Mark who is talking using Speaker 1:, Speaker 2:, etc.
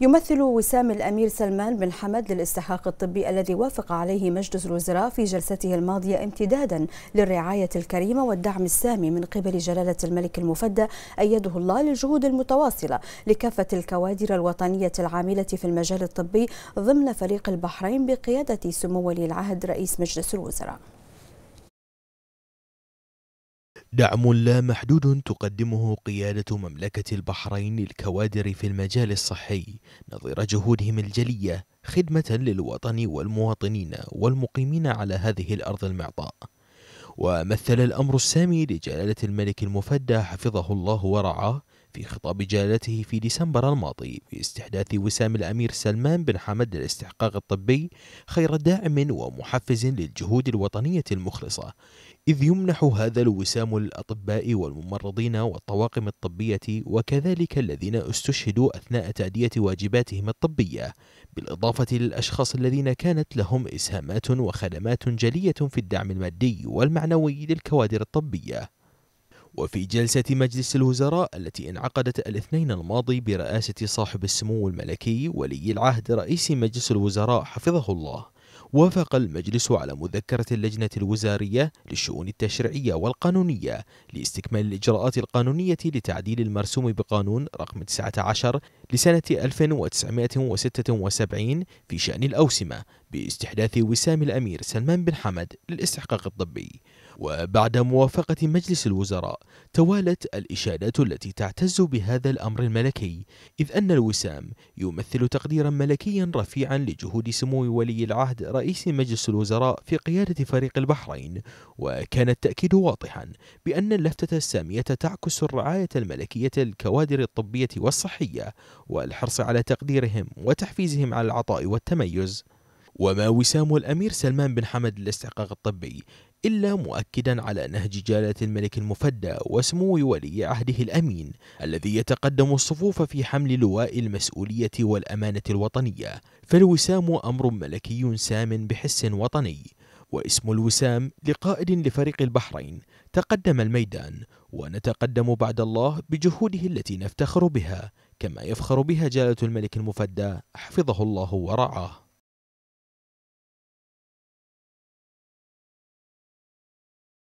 Speaker 1: يمثل وسام الأمير سلمان بن حمد للاستحقاق الطبي الذي وافق عليه مجلس الوزراء في جلسته الماضية امتدادا للرعاية الكريمة والدعم السامي من قبل جلالة الملك المفدى أيده الله للجهود المتواصلة لكافة الكوادر الوطنية العاملة في المجال الطبي ضمن فريق البحرين بقيادة سمو ولي العهد رئيس مجلس الوزراء
Speaker 2: دعم لا محدود تقدمه قيادة مملكة البحرين للكوادر في المجال الصحي نظير جهودهم الجلية خدمة للوطن والمواطنين والمقيمين على هذه الأرض المعطاء ومثل الأمر السامي لجلالة الملك المفدى حفظه الله ورعاه في خطاب جلالته في ديسمبر الماضي باستحداث وسام الأمير سلمان بن حمد للاستحقاق الطبي خير داعم ومحفز للجهود الوطنية المخلصة إذ يمنح هذا الوسام الأطباء والممرضين والطواقم الطبية وكذلك الذين استشهدوا أثناء تأدية واجباتهم الطبية بالإضافة للأشخاص الذين كانت لهم إسهامات وخدمات جلية في الدعم المادي والمعنوي للكوادر الطبية وفي جلسة مجلس الوزراء التي انعقدت الاثنين الماضي برئاسة صاحب السمو الملكي ولي العهد رئيس مجلس الوزراء حفظه الله وافق المجلس على مذكرة اللجنة الوزارية للشؤون التشريعية والقانونية لاستكمال الإجراءات القانونية لتعديل المرسوم بقانون رقم 19 لسنة 1976 في شأن الأوسمة باستحداث وسام الأمير سلمان بن حمد للاستحقاق الطبي وبعد موافقة مجلس الوزراء توالت الإشادات التي تعتز بهذا الأمر الملكي إذ أن الوسام يمثل تقديرا ملكيا رفيعا لجهود سمو ولي العهد رئيس مجلس الوزراء في قيادة فريق البحرين وكان التأكيد واضحا بأن اللفتة السامية تعكس الرعاية الملكية للكوادر الطبية والصحية والحرص على تقديرهم وتحفيزهم على العطاء والتميز وما وسام الأمير سلمان بن حمد للاستحقاق الطبي إلا مؤكدا على نهج جلالة الملك المفدى وسمو ولي عهده الأمين الذي يتقدم الصفوف في حمل لواء المسؤولية والأمانة الوطنية فالوسام أمر ملكي سام بحس وطني واسم الوسام لقائد لفريق البحرين تقدم الميدان ونتقدم بعد الله بجهوده التي نفتخر بها كما يفخر بها جلالة الملك المفدى حفظه الله ورعاه